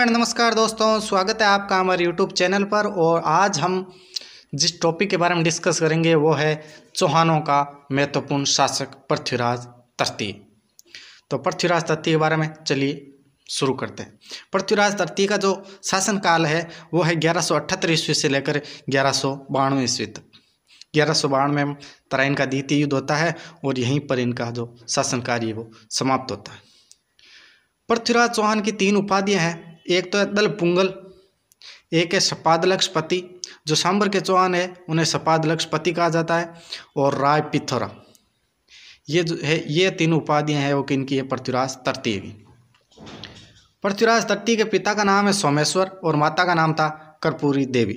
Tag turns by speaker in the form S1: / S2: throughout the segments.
S1: and नमस्कार दोस्तों स्वागत है आपका हमारे यूट्यूब चैनल पर और आज हम जिस टॉपिक के बारे में डिस्कस करेंगे वो है चौहानों का महत्वपूर्ण शासक पृथ्वीराज तरती तो पृथ्वीराज तरती के बारे में चलिए शुरू करते हैं पृथ्वीराज तरती का जो शासनकाल है वो है ग्यारह सौ अठहत्तर ईस्वी से लेकर ग्यारह सौ बानवे ईस्वी तक ग्यारह सौ बानवे में तराइन का द्वितीय युद्ध होता है और यहीं पर इनका जो शासन कार्य वो समाप्त होता है पृथ्वीराज चौहान की तीन उपाधियां हैं एक तो है दल पुंगल एक है लक्षपति जो सांबर के चौहान है उन्हें लक्षपति कहा जाता है और राय पिथौरा ये जो है ये तीन उपाधियाँ हैं वो किन की है पृथ्वीराज तरती की पृथ्वीराज तरती के पिता का नाम है सोमेश्वर और माता का नाम था कर्पूरी देवी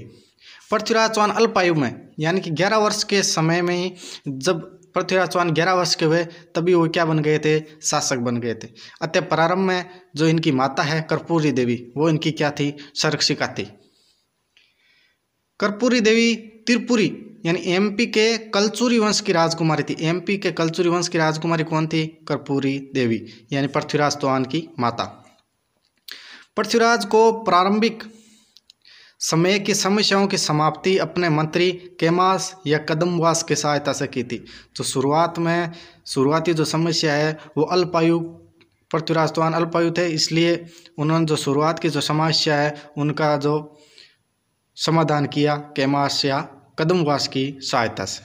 S1: पृथ्वीराज चौहान अल्पायु में यानी कि ग्यारह वर्ष के समय में ही जब पृथ्वीराज चौहान ग्यारह वर्ष के हुए तभी वो क्या बन गए थे शासक बन गए थे अतः प्रारंभ में जो इनकी माता है कर्पूरी देवी वो इनकी क्या थी संरक्षिका थी कर्पूरी देवी त्रिपुरी यानी एमपी के कलचूरी वंश की राजकुमारी थी एमपी के कलचूरी वंश की राजकुमारी कौन थी कर्पूरी देवी यानी पृथ्वीराज चौहान की माता पृथ्वीराज को प्रारंभिक समय की समस्याओं की समाप्ति अपने मंत्री केमास या कदमवास की सहायता से की थी तो शुरुआत में शुरुआती जो समस्या है वो अल्पायु पृथ्वीराज चौहान अल्पायु थे इसलिए उन्होंने जो शुरुआत की जो समस्या है उनका जो समाधान किया केमास या कदमवास की सहायता से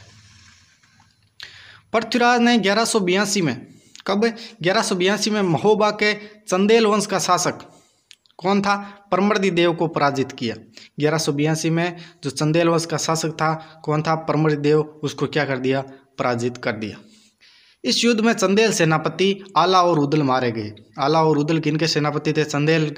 S1: पृथ्वीराज ने ग्यारह में कब ग्यारह में महोबा के चंदेल वंश का शासक कौन था परमर्दि देव को पराजित किया ग्यारह में जो चंदेल वंश का शासक था कौन था परमर्दि देव उसको क्या कर दिया पराजित कर दिया इस युद्ध में चंदेल सेनापति आला और उदल मारे गए आला और उदल किनके सेनापति थे चंदेल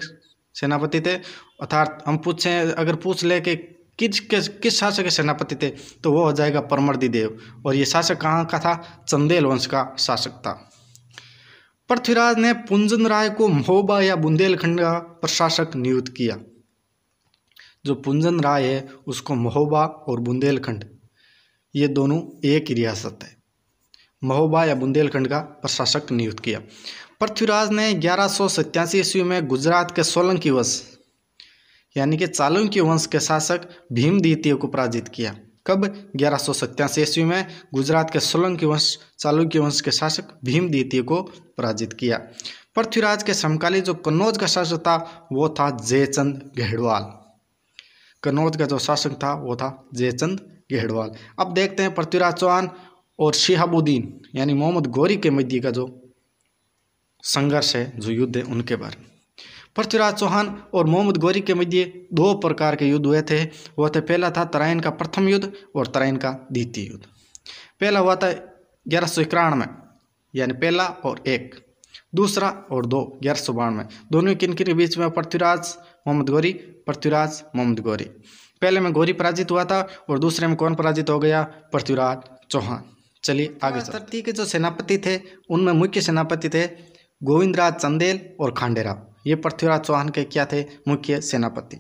S1: सेनापति थे अर्थात हम पूछें अगर पूछ ले कि किस के किस शासक के सेनापति थे तो वो हो जाएगा परमर्दि देव और ये शासक कहाँ का था चंदेल वंश का शासक था पृथ्वीराज ने पुंजन राय को महोबा या बुंदेलखंड का प्रशासक नियुक्त किया जो पुंजन राय है उसको महोबा और बुंदेलखंड ये दोनों एक ही रियासत है महोबा या बुंदेलखंड का प्रशासक नियुक्त किया पृथ्वीराज ने ग्यारह सौ ईस्वी में गुजरात के सोलंकी वंश यानी कि चालुंकी वंश के शासक भीम द्वितीय को पराजित किया कब ग्यारह सौ सत्तासी ईस्वी में गुजरात के सोलंकी वंश चालुक्य वंश के शासक भीम द्वितीय को पराजित किया पृथ्वीराज के समकालीन जो कन्नौज का शासक था वो था जयचंद गहडवाल कन्नौज का जो शासक था वो था जयचंद गहडवाल अब देखते हैं पृथ्वीराज चौहान और शिहाबुद्दीन यानी मोहम्मद गौरी के मध्य का जो संघर्ष है जो युद्ध है उनके बारे में पृथ्वीराज चौहान और मोहम्मद गौरी के मध्य दो प्रकार के युद्ध हुए थे वह थे पहला था तराइन का प्रथम युद्ध और तराइन का द्वितीय युद्ध पहला हुआ था ग्यारह सौ इक्यानवे यानी पहला और एक दूसरा और दो ग्यारह सौ बानवे दोनों किन किन के बीच में पृथ्वीराज मोहम्मद गौरी पृथ्वीराज मोहम्मद गौरी पहले में गौरी पराजित हुआ था और दूसरे में कौन पराजित हो गया पृथ्वीराज चौहान चलिए आगे हाँ, धरती के जो सेनापति थे उनमें मुख्य सेनापति थे गोविंदराज चंदेल और खांडेराव ये पृथ्वीराज चौहान के क्या थे मुख्य सेनापति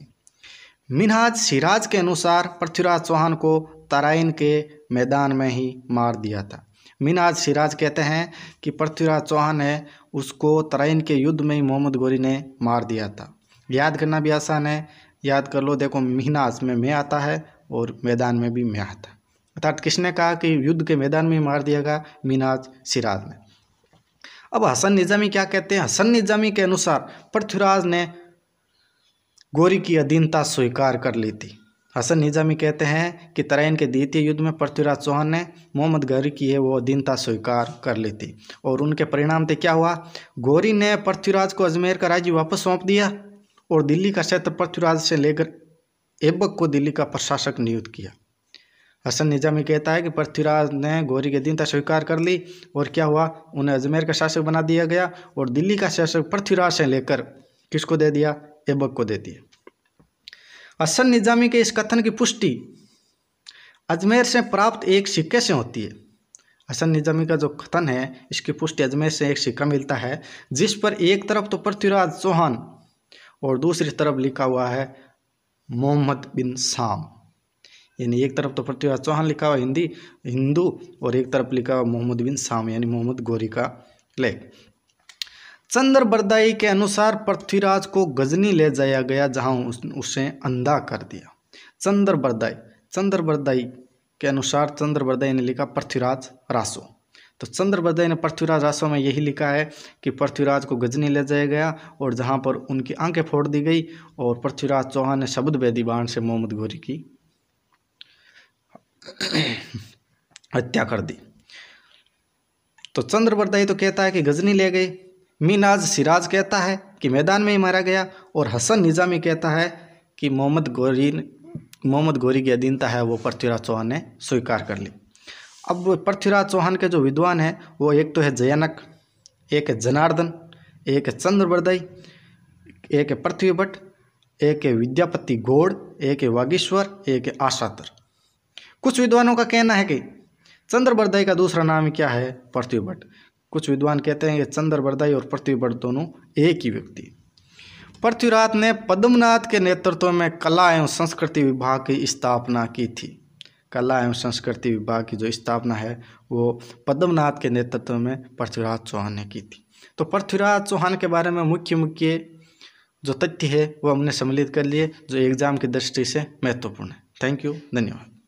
S1: मिनहाज सिराज के अनुसार पृथ्वीराज चौहान को तराइन के मैदान में ही मार दिया था मिनहाज सिराज कहते हैं कि पृथ्वीराज चौहान है उसको तराइन के युद्ध में ही मोहम्मद गोरी ने मार दिया था याद करना भी आसान है याद कर लो देखो मिनहाज में मैं आता है और मैदान में भी मैं आता अर्थात किसने कहा कि युद्ध के मैदान में मार दिया गया मिनहाज सिराज ने अब हसन निज़ामी क्या कहते हैं हसन निज़ामी के अनुसार पृथ्वीराज ने गौरी की अधीनता स्वीकार कर ली थी हसन निज़ामी कहते हैं कि तराइन के द्वितीय युद्ध में पृथ्वीराज चौहान ने मोहम्मद गौरी की है वो अधीनता स्वीकार कर ली थी और उनके परिणाम थे क्या हुआ गौरी ने पृथ्वीराज को अजमेर का राज्य वापस सौंप दिया और दिल्ली का क्षेत्र पृथ्वीराज से लेकर एबक को दिल्ली का प्रशासक नियुक्त किया हसन निजामी कहता है कि पृथ्वीराज ने गौरी की अधीनता स्वीकार कर ली और क्या हुआ उन्हें अजमेर का शासक बना दिया गया और दिल्ली का शासक पृथ्वीराज से लेकर किसको दे दिया ऐबक को दे दिया हसन निजामी के इस कथन की पुष्टि अजमेर से प्राप्त एक सिक्के से होती है हसन निजामी का जो कथन है इसकी पुष्टि अजमेर से एक सिक्का मिलता है जिस पर एक तरफ तो पृथ्वीराज चौहान और दूसरी तरफ लिखा हुआ है मोहम्मद बिन शाम यानी एक तरफ तो पृथ्वीराज चौहान लिखा हुआ हिंदी हिंदू और एक तरफ लिखा हुआ मोहम्मद बिन साम यानी मोहम्मद गोरी का लेख चंद्र बरदाई के अनुसार पृथ्वीराज को गजनी ले जाया गया जहां उस, उसे अंधा कर दिया चंद्र बरदाई चंद्र बरदाई के अनुसार चंद्र बरदाई ने लिखा पृथ्वीराज रासो तो चंद्र बरदाई ने पृथ्वीराज रासो में यही लिखा है कि पृथ्वीराज को गजनी ले जाया गया और जहां पर उनकी आंखें फोड़ दी गई और पृथ्वीराज चौहान ने शब्द वेदी बाण से मोहम्मद घोरी की हत्या कर दी तो चंद्रवरदाई तो कहता है कि गजनी ले गए मीनाज सिराज कहता है कि मैदान में ही मारा गया और हसन निजामी कहता है कि मोहम्मद गौरी मोहम्मद गौरी की अधीनता है वो पृथ्वीराज चौहान ने स्वीकार कर ली अब पृथ्वीराज चौहान के जो विद्वान हैं वो एक तो है जयानक एक है जनार्दन एक है चंद्रवरदाई एक है पृथ्वी भट्ट एक है विद्यापति गौड़ एक है वागीश्वर एक है आशातर कुछ विद्वानों का कहना है कि चंद्रबरदई का दूसरा नाम क्या है पृथ्वीभट्ट कुछ विद्वान कहते हैं कि चंद्रबरदई और पृथ्वीभट्ट दोनों एक ही व्यक्ति पृथ्वीराज ने पद्मनाथ के नेतृत्व में कला एवं संस्कृति विभाग की स्थापना की थी कला एवं संस्कृति विभाग की जो स्थापना है वो पद्मनाथ के नेतृत्व में पृथ्वीराज चौहान ने की थी तो पृथ्वीराज चौहान के बारे में मुख्य मुख्य जो तथ्य है वो हमने सम्मिलित कर लिए जो एग्ज़ाम की दृष्टि से महत्वपूर्ण है थैंक यू धन्यवाद